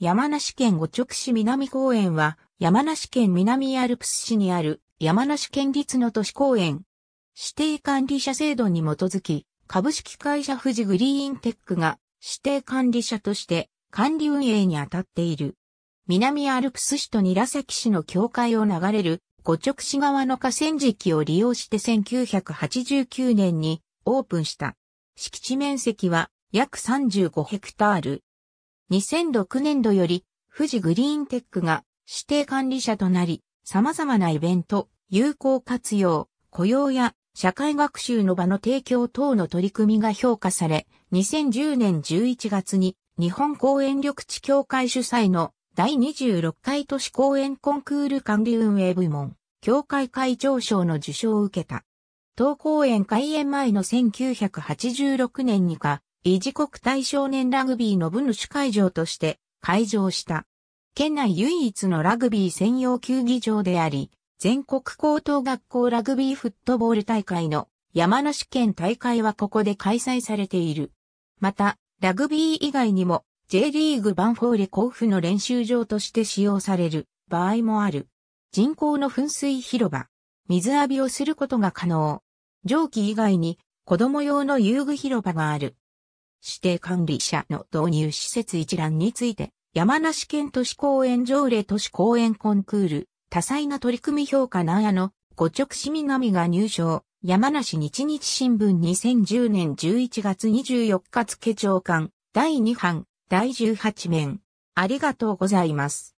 山梨県五直市南公園は、山梨県南アルプス市にある山梨県立の都市公園。指定管理者制度に基づき、株式会社富士グリーンテックが指定管理者として管理運営に当たっている。南アルプス市と韮崎市の境界を流れる五直市側の河川敷を利用して1989年にオープンした。敷地面積は約35ヘクタール。2006年度より富士グリーンテックが指定管理者となり、様々なイベント、有効活用、雇用や社会学習の場の提供等の取り組みが評価され、2010年11月に日本公園緑地協会主催の第26回都市公園コンクール管理運営部門、協会会長賞の受賞を受けた。当公園開園前の1986年にか、維持国対少年ラグビーの部主会場として会場した。県内唯一のラグビー専用球技場であり、全国高等学校ラグビーフットボール大会の山梨県大会はここで開催されている。また、ラグビー以外にも J リーグバンフォーレ甲府の練習場として使用される場合もある。人工の噴水広場、水浴びをすることが可能。蒸気以外に子供用の遊具広場がある。指定管理者の導入施設一覧について、山梨県都市公園条例都市公園コンクール、多彩な取り組み評価なやの、五直市みが入賞、山梨日日新聞2010年11月24日付長官、第2版、第18面。ありがとうございます。